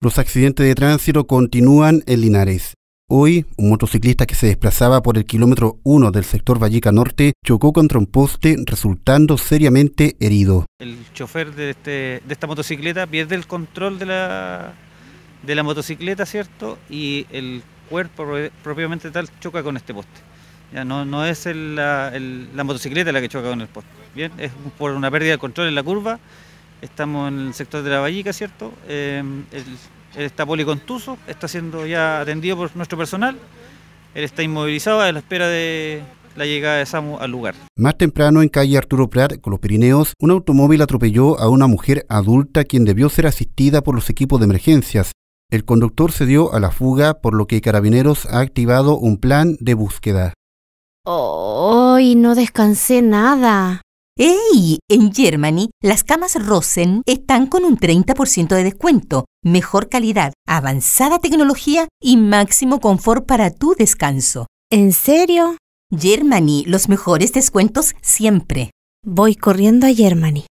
Los accidentes de tránsito continúan en Linares. Hoy, un motociclista que se desplazaba por el kilómetro 1 del sector Vallica Norte chocó contra un poste, resultando seriamente herido. El chofer de, este, esta motocicleta pierde el control de la, motocicleta, ¿cierto? Y el cuerpo propiamente tal choca con este poste. Ya no, es la, la motocicleta la que choca con el poste. Bien, es por una pérdida de control en la curva Estamos en el sector de la Vallica, ¿cierto? Eh, él, está policontuso, está siendo ya atendido por nuestro personal. Él está inmovilizado a la espera de la llegada de Samu al lugar. Más temprano, en calle Arturo Prat, con los Pirineos, un automóvil atropelló a una mujer adulta quien debió ser asistida por los equipos de emergencias. El conductor se dio a la fuga, por lo que Carabineros ha activado un plan de búsqueda. ¡Hoy no descansé nada! ¡Ey! En Germany, las camas Rosen están con un 30% de descuento, mejor calidad, avanzada tecnología y máximo confort para tu descanso. ¿En serio? Germany, los mejores descuentos siempre. Voy corriendo a Germany.